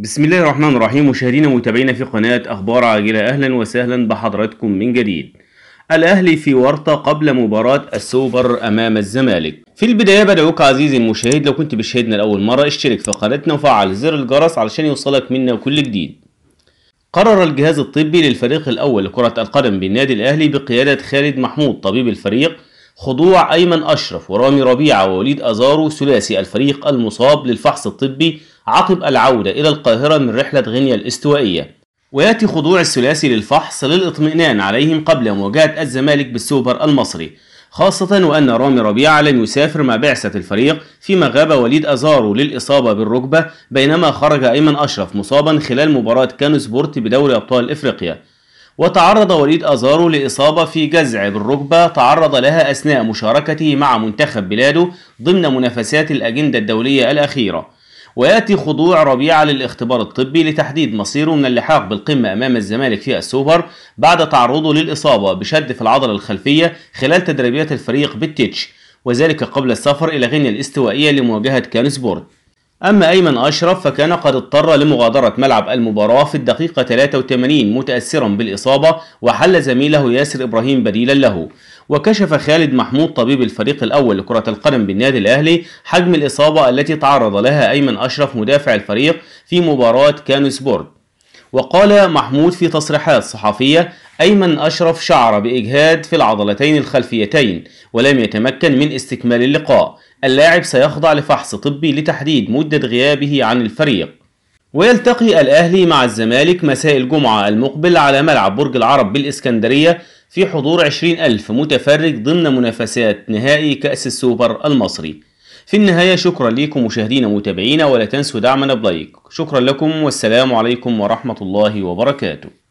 بسم الله الرحمن الرحيم مشاهدينا ومتابعينا في قناة أخبار عاجلة أهلا وسهلا بحضراتكم من جديد الأهلي في ورطة قبل مباراة السوبر أمام الزمالك في البداية بدعوك عزيزي المشاهد لو كنت بشاهدنا لأول مرة اشترك في قناتنا وفعل زر الجرس علشان يوصلك منا كل جديد قرر الجهاز الطبي للفريق الأول لكرة القدم بالنادي الأهلي بقيادة خالد محمود طبيب الفريق خضوع أيمن أشرف ورامي ربيعة ووليد أزارو ثلاثي الفريق المصاب للفحص الطبي عقب العودة إلى القاهرة من رحلة غينيا الاستوائية ويأتي خضوع الثلاثي للفحص للإطمئنان عليهم قبل مواجهة الزمالك بالسوبر المصري خاصة وأن رامي ربيعة لم يسافر مع بعثة الفريق فيما غاب وليد أزارو للإصابة بالركبة بينما خرج أيمن أشرف مصابا خلال مباراة كانو سبورت بدوري أبطال إفريقيا وتعرض وليد أزارو لإصابة في جزع بالركبة تعرض لها أثناء مشاركته مع منتخب بلاده ضمن منافسات الأجندة الدولية الأخيرة وياتي خضوع ربيعه للاختبار الطبي لتحديد مصيره من اللحاق بالقمه امام الزمالك في السوبر بعد تعرضه للاصابه بشد في العضله الخلفيه خلال تدريبات الفريق بالتيتش وذلك قبل السفر الى غينيا الاستوائيه لمواجهه كانسبورت أما أيمن أشرف فكان قد اضطر لمغادرة ملعب المباراة في الدقيقة 83 متأثرا بالإصابة وحل زميله ياسر إبراهيم بديلا له وكشف خالد محمود طبيب الفريق الأول لكرة القدم بالنادي الأهلي حجم الإصابة التي تعرض لها أيمن أشرف مدافع الفريق في مباراة كانو وقال محمود في تصريحات صحفية أيمن أشرف شعر بإجهاد في العضلتين الخلفيتين ولم يتمكن من استكمال اللقاء اللاعب سيخضع لفحص طبي لتحديد مدة غيابه عن الفريق ويلتقي الأهلي مع الزمالك مساء الجمعة المقبل على ملعب برج العرب بالإسكندرية في حضور 20 ألف متفرج ضمن منافسات نهائي كأس السوبر المصري في النهاية شكرا لكم مشاهدينا متابعينا ولا تنسوا دعمنا بلايك شكرا لكم والسلام عليكم ورحمة الله وبركاته